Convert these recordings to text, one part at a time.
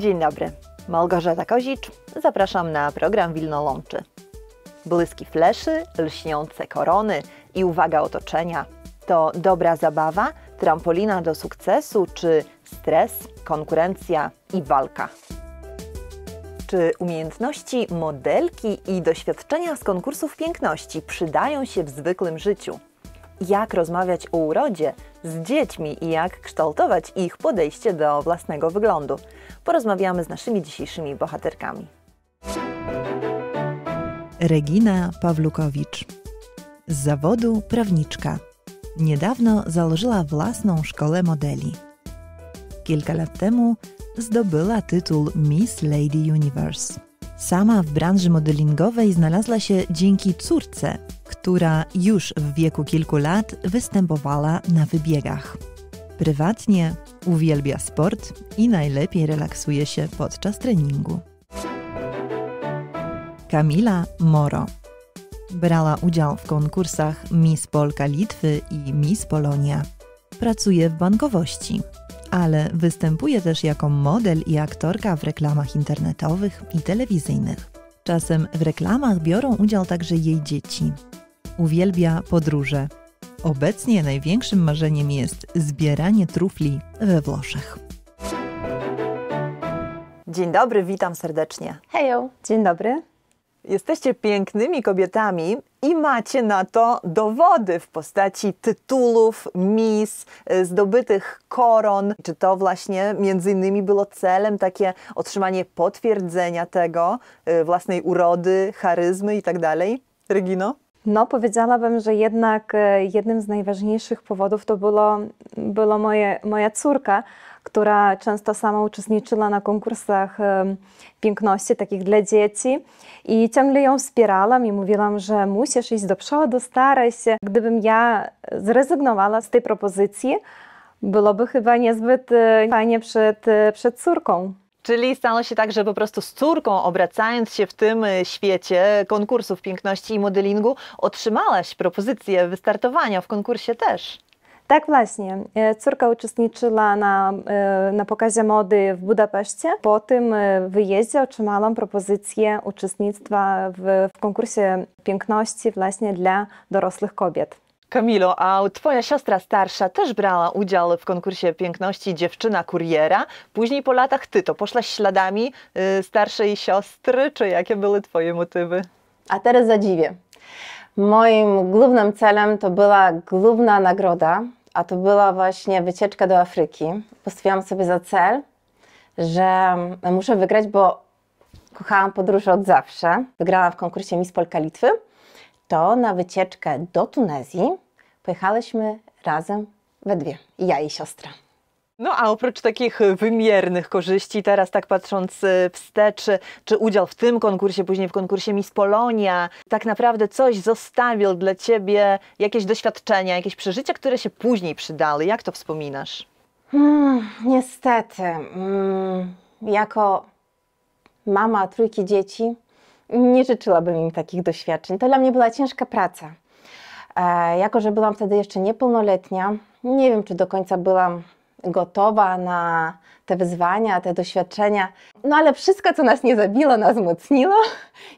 Dzień dobry, Małgorzata Kozicz. Zapraszam na program Wilno Łączy. Błyski fleszy, lśniące korony i uwaga otoczenia to dobra zabawa, trampolina do sukcesu czy stres, konkurencja i walka. Czy umiejętności modelki i doświadczenia z konkursów piękności przydają się w zwykłym życiu? jak rozmawiać o urodzie z dziećmi i jak kształtować ich podejście do własnego wyglądu. Porozmawiamy z naszymi dzisiejszymi bohaterkami. Regina Pawlukowicz. Z zawodu prawniczka. Niedawno założyła własną szkołę modeli. Kilka lat temu zdobyła tytuł Miss Lady Universe. Sama w branży modelingowej znalazła się dzięki córce, która już w wieku kilku lat występowała na wybiegach. Prywatnie uwielbia sport i najlepiej relaksuje się podczas treningu. Kamila Moro brała udział w konkursach Miss Polka Litwy i Miss Polonia. Pracuje w bankowości ale występuje też jako model i aktorka w reklamach internetowych i telewizyjnych. Czasem w reklamach biorą udział także jej dzieci. Uwielbia podróże. Obecnie największym marzeniem jest zbieranie trufli we Włoszech. Dzień dobry, witam serdecznie. Hejo. Dzień dobry. Jesteście pięknymi kobietami i macie na to dowody w postaci tytułów, mis, e, zdobytych koron. Czy to właśnie między innymi było celem takie otrzymanie potwierdzenia tego e, własnej urody, charyzmy itd. Tak Regino? No, powiedziałabym, że jednak e, jednym z najważniejszych powodów to było, było moje, moja córka, która często sama uczestniczyła na konkursach piękności takich dla dzieci i ciągle ją wspierałam i mówiłam, że musisz iść do przodu, staraj się. Gdybym ja zrezygnowała z tej propozycji, byłoby chyba niezbyt e, fajnie przed, e, przed córką. Czyli stało się tak, że po prostu z córką, obracając się w tym e, świecie konkursów piękności i modelingu, otrzymałaś propozycję wystartowania w konkursie też. Tak, właśnie. E, córka uczestniczyła na, e, na pokazie mody w Budapeszcie. Po tym e, wyjeździe otrzymałam propozycję uczestnictwa w, w konkursie piękności właśnie dla dorosłych kobiet. Kamilo, a twoja siostra starsza też brała udział w konkursie piękności Dziewczyna Kuriera. Później po latach ty to poszłaś śladami starszej siostry, czy jakie były twoje motywy? A teraz zadziwię. Moim głównym celem to była główna nagroda a to była właśnie wycieczka do Afryki. Postawiłam sobie za cel, że e, muszę wygrać, bo kochałam podróże od zawsze. Wygrałam w konkursie Miss Polka Litwy. To na wycieczkę do Tunezji pojechałyśmy razem we dwie, ja i siostra. No a oprócz takich wymiernych korzyści, teraz tak patrząc y, wstecz, czy udział w tym konkursie, później w konkursie Miss Polonia, tak naprawdę coś zostawił dla Ciebie, jakieś doświadczenia, jakieś przeżycia, które się później przydały. Jak to wspominasz? Hmm, niestety, hmm, jako mama trójki dzieci, nie życzyłabym im takich doświadczeń. To dla mnie była ciężka praca. E, jako, że byłam wtedy jeszcze niepełnoletnia, nie wiem, czy do końca byłam gotowa na te wyzwania, te doświadczenia. No ale wszystko, co nas nie zabiło, nas wzmocniło.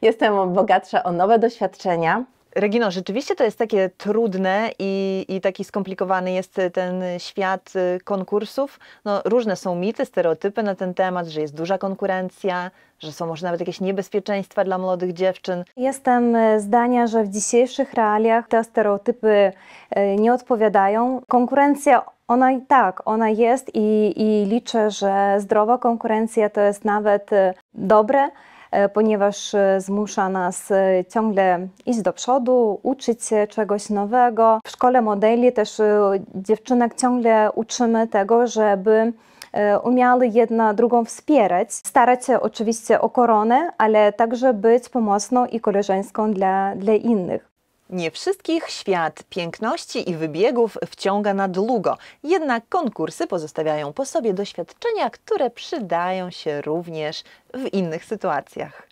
Jestem bogatsza o nowe doświadczenia. Regino, rzeczywiście to jest takie trudne i, i taki skomplikowany jest y, ten świat y, konkursów. No, różne są mity, stereotypy na ten temat, że jest duża konkurencja, że są może nawet jakieś niebezpieczeństwa dla młodych dziewczyn. Jestem e, zdania, że w dzisiejszych realiach te stereotypy e, nie odpowiadają. Konkurencja ona i tak, ona jest i, i liczę, że zdrowa konkurencja to jest nawet e, dobre E, ponieważ e, zmusza nas e, ciągle iść do przodu, uczyć się czegoś nowego. W szkole modeli też dziewczynek ciągle uczymy tego, żeby umiały jedna drugą wspierać, starać się oczywiście o koronę, ale także być pomocną i koleżeńską dla, dla innych. Nie wszystkich świat piękności i wybiegów wciąga na długo, jednak konkursy pozostawiają po sobie doświadczenia, które przydają się również w innych sytuacjach.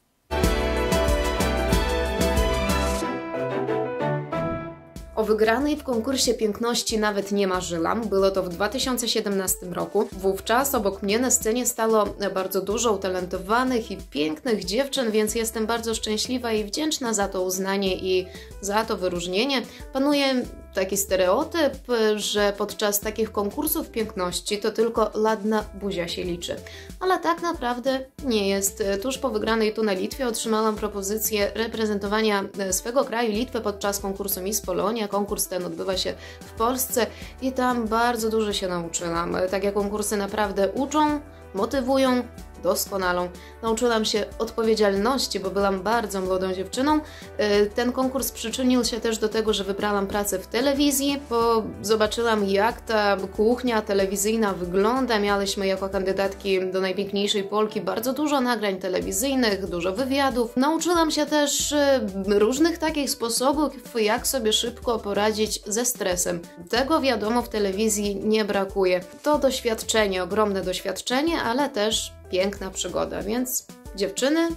O wygranej w konkursie piękności nawet nie marzyłam. Było to w 2017 roku. Wówczas obok mnie na scenie stało bardzo dużo utalentowanych i pięknych dziewczyn, więc jestem bardzo szczęśliwa i wdzięczna za to uznanie i za to wyróżnienie. Panuje taki stereotyp, że podczas takich konkursów piękności to tylko ladna buzia się liczy. Ale tak naprawdę nie jest. Tuż po wygranej tu na Litwie otrzymałam propozycję reprezentowania e, swego kraju Litwy podczas konkursu Miss Polonia. Konkurs ten odbywa się w Polsce i tam bardzo dużo się nauczyłam. Takie konkursy naprawdę uczą, motywują, doskonalą. Nauczyłam się odpowiedzialności, bo byłam bardzo młodą dziewczyną. E, ten konkurs przyczynił się też do tego, że wybrałam pracę w telewizji, bo zobaczyłam jak ta kuchnia telewizyjna wygląda. Miałyśmy jako kandydatki do najpiękniejszej Polki bardzo dużo nagrań telewizyjnych, dużo wywiadów. Nauczyłam się też e, różnych takich sposobów, jak sobie szybko poradzić ze stresem. Tego wiadomo w telewizji nie brakuje. To doświadczenie, ogromne doświadczenie, ale też piękna przygoda, więc dziewczyny,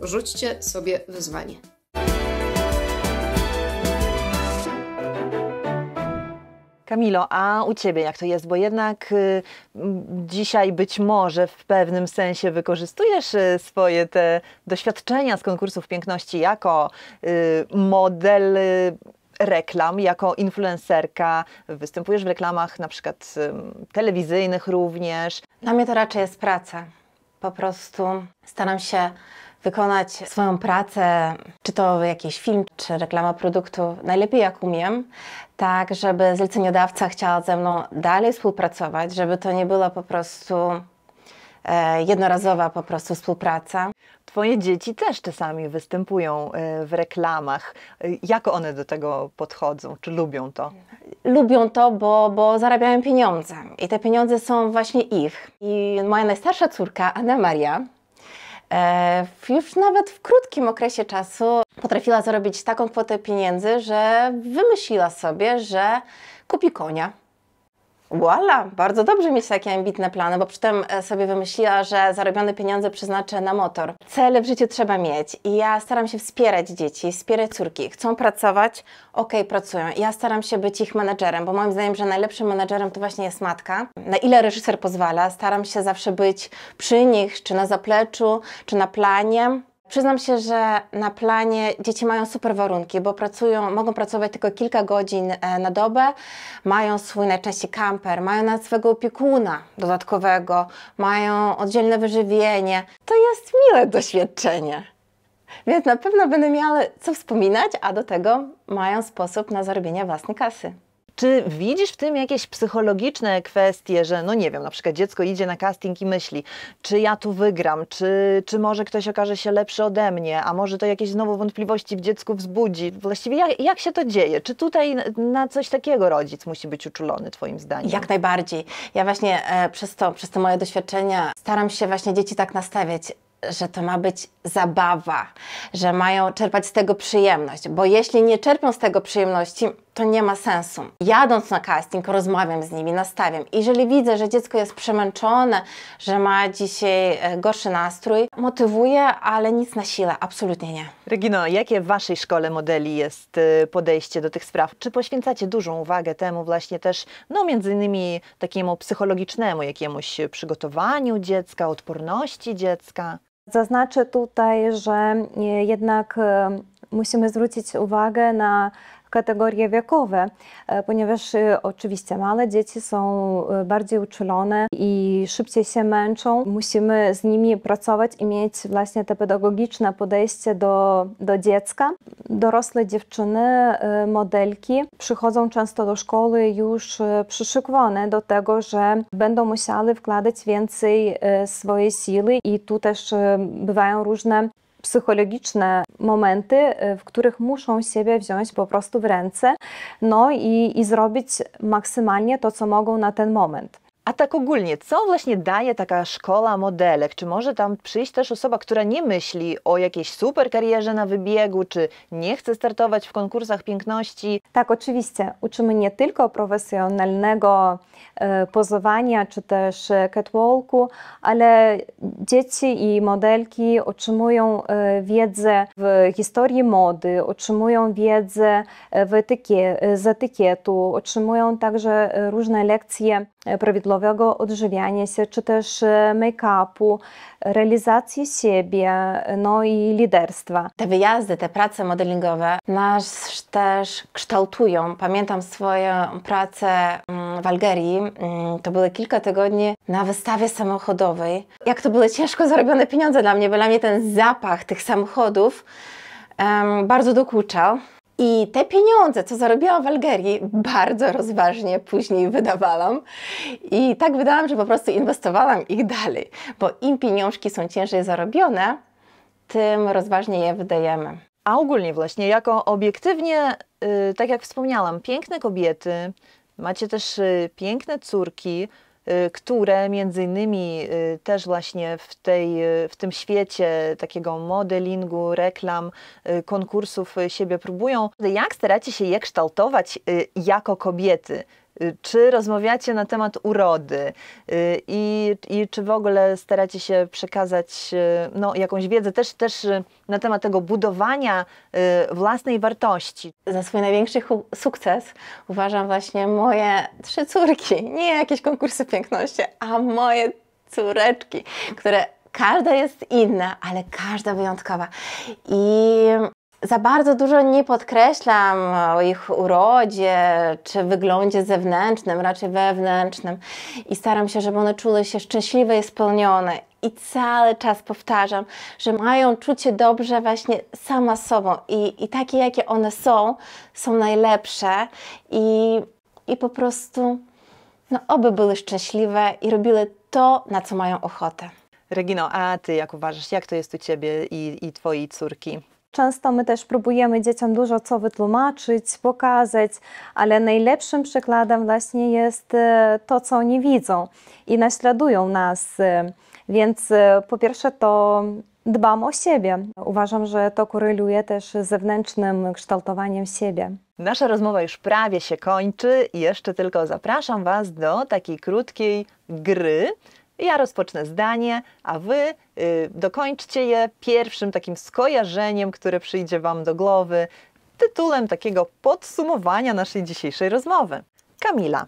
rzućcie sobie wyzwanie. Kamilo, a u Ciebie jak to jest? Bo jednak y, dzisiaj być może w pewnym sensie wykorzystujesz y, swoje te doświadczenia z konkursów piękności jako y, model y, reklam, jako influencerka. Występujesz w reklamach na przykład telewizyjnych również. Dla mnie to raczej jest praca po prostu staram się wykonać swoją pracę, czy to jakiś film, czy reklama produktu, najlepiej jak umiem, tak żeby zleceniodawca chciał ze mną dalej współpracować, żeby to nie było po prostu E, jednorazowa po prostu współpraca. Twoje dzieci też czasami występują e, w reklamach. E, jak one do tego podchodzą? Czy lubią to? Lubią to, bo, bo zarabiają pieniądze i te pieniądze są właśnie ich. I moja najstarsza córka, Anna Maria, już nawet w krótkim okresie czasu potrafiła zarobić taką kwotę pieniędzy, że wymyśliła sobie, że kupi konia Voila, bardzo dobrze mieć takie ambitne plany, bo przy tym e, sobie wymyśliła, że zarobione pieniądze przeznaczę na motor. Cele w życiu trzeba mieć i ja staram się wspierać dzieci, wspierać córki. Chcą pracować, okej, okay, pracują. Ja staram się być ich menedżerem, bo moim zdaniem, że najlepszym menedżerem to właśnie jest matka. Na ile reżyser pozwala, staram się zawsze być przy nich, czy na zapleczu, czy na planie. Przyznam się, że na planie dzieci mają super warunki, bo pracują, mogą pracować tylko kilka godzin e, na dobę, mają swój najczęściej kamper, mają na swego opiekuna dodatkowego, mają oddzielne wyżywienie. To jest miłe doświadczenie. Więc na pewno będę miała co wspominać, a do tego mają sposób na zarobienie własnej kasy. Czy widzisz w tym jakieś psychologiczne kwestie, że no nie wiem, na przykład dziecko idzie na casting i myśli, czy ja tu wygram, czy, czy może ktoś okaże się lepszy ode mnie, a może to jakieś znowu wątpliwości w dziecku wzbudzi? Właściwie jak, jak się to dzieje? Czy tutaj na coś takiego rodzic musi być uczulony, twoim zdaniem? Jak najbardziej. Ja właśnie e, przez, to, przez te moje doświadczenia staram się właśnie dzieci tak nastawiać, że to ma być zabawa, że mają czerpać z tego przyjemność, bo jeśli nie czerpią z tego przyjemności, to nie ma sensu. Jadąc na casting, rozmawiam z nimi, nastawiam. Jeżeli widzę, że dziecko jest przemęczone, że ma dzisiaj e, gorszy nastrój, motywuję, ale nic na siłę, absolutnie nie. Regino, jakie w Waszej szkole modeli jest y, podejście do tych spraw? Czy poświęcacie dużą uwagę temu właśnie też, no między innymi takiemu psychologicznemu jakiemuś przygotowaniu dziecka, odporności dziecka? Zaznaczę tutaj, że e, jednak e, musimy zwrócić uwagę na kategorie wiekowe, e, ponieważ e, oczywiście małe dzieci są e, bardziej uczulone i szybciej się męczą. Musimy z nimi pracować i mieć właśnie te pedagogiczne podejście do, do dziecka. Dorosłe dziewczyny, modelki przychodzą często do szkoły już przyszykowane do tego, że będą musiały wkładać więcej swojej siły i tu też bywają różne psychologiczne momenty, y, w których muszą siebie wziąć po prostu w ręce, no i, i zrobić maksymalnie to, co mogą na ten moment. A tak ogólnie, co właśnie daje taka szkoła modelek? Czy może tam przyjść też osoba, która nie myśli o jakiejś super karierze na wybiegu, czy nie chce startować w konkursach piękności? Tak, oczywiście. Uczymy nie tylko profesjonalnego e, pozowania, czy też e, catwalku, ale dzieci i modelki otrzymują e, wiedzę w historii mody, otrzymują wiedzę w etykie, z etykietu, otrzymują także różne lekcje E, prawidłowego odżywiania się, czy też e, make-upu, realizacji siebie, no i liderstwa. Te wyjazdy, te prace modelingowe nas też kształtują. Pamiętam swoją pracę mm, w Algerii, mm, to były kilka tygodni na wystawie samochodowej. Jak to były ciężko zarobione pieniądze dla mnie, bo dla mnie ten zapach tych samochodów um, bardzo dokuczał. I te pieniądze, co zarobiłam w Algerii, bardzo rozważnie później wydawałam. I tak wydałam, że po prostu inwestowałam ich dalej, bo im pieniążki są ciężej zarobione, tym rozważnie je wydajemy. A ogólnie właśnie, jako obiektywnie, yy, tak jak wspomniałam, piękne kobiety, macie też yy, piękne córki, Y, które między innymi y, też właśnie w, tej, y, w tym świecie takiego modelingu, reklam, konkursów siebie próbują. Jak staracie się je kształtować jako kobiety? Czy rozmawiacie na temat urody y, i, i czy w ogóle staracie się przekazać y, no, jakąś wiedzę też, też na temat tego budowania y, własnej wartości? Za swój największy sukces uważam właśnie moje trzy córki. Nie jakieś konkursy piękności, a moje córeczki, które każda jest inna, ale każda wyjątkowa. I za bardzo dużo nie podkreślam o ich urodzie czy wyglądzie zewnętrznym, raczej wewnętrznym i staram się, żeby one czuły się szczęśliwe i spełnione. I cały czas powtarzam, że mają czuć się dobrze właśnie sama sobą i, i takie, jakie one są, są najlepsze i, i po prostu no, oby były szczęśliwe i robiły to, na co mają ochotę. Regino, a ty jak uważasz, jak to jest u ciebie i, i twojej córki? Często my też próbujemy dzieciom dużo co wytłumaczyć, pokazać, ale najlepszym przykładem właśnie jest e, to, co oni widzą i naśladują nas. E, więc e, po pierwsze to dbam o siebie. Uważam, że to koreluje też z zewnętrznym kształtowaniem siebie. Nasza rozmowa już prawie się kończy. Jeszcze tylko zapraszam Was do takiej krótkiej gry, ja rozpocznę zdanie, a wy y, dokończcie je pierwszym takim skojarzeniem, które przyjdzie wam do głowy, tytułem takiego podsumowania naszej dzisiejszej rozmowy. Kamila,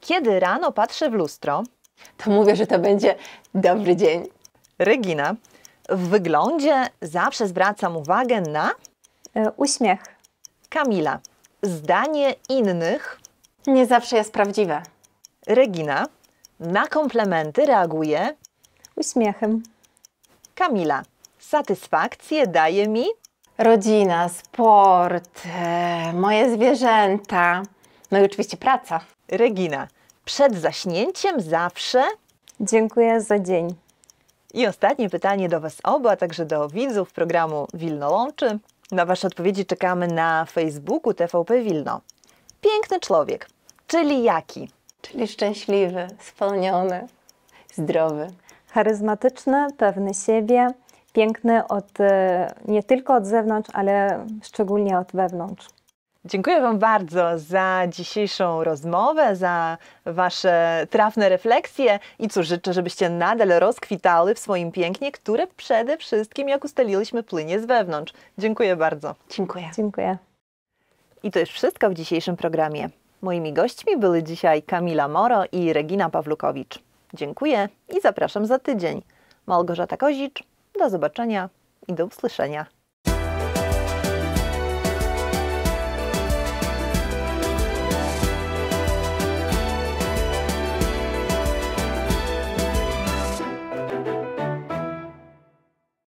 kiedy rano patrzę w lustro, to mówię, że to będzie dobry dzień. Regina, w wyglądzie zawsze zwracam uwagę na e, uśmiech. Kamila, zdanie innych nie zawsze jest prawdziwe. Regina, na komplementy reaguje uśmiechem. Kamila, satysfakcję daje mi rodzina, sport, e, moje zwierzęta, no i oczywiście praca. Regina, przed zaśnięciem zawsze dziękuję za dzień. I ostatnie pytanie do Was obu, a także do widzów programu Wilno Łączy. Na Wasze odpowiedzi czekamy na Facebooku TVP Wilno. Piękny człowiek, czyli jaki? Czyli szczęśliwy, spełniony, zdrowy. Charyzmatyczny, pewny siebie, piękny od, e, nie tylko od zewnątrz, ale szczególnie od wewnątrz. Dziękuję Wam bardzo za dzisiejszą rozmowę, za Wasze trafne refleksje i cóż, życzę, żebyście nadal rozkwitały w swoim pięknie, które przede wszystkim, jak ustaliliśmy, płynie z wewnątrz. Dziękuję bardzo. Dziękuję. Dziękuję. I to już wszystko w dzisiejszym programie. Moimi gośćmi były dzisiaj Kamila Moro i Regina Pawlukowicz. Dziękuję i zapraszam za tydzień. Małgorzata Kozicz, do zobaczenia i do usłyszenia.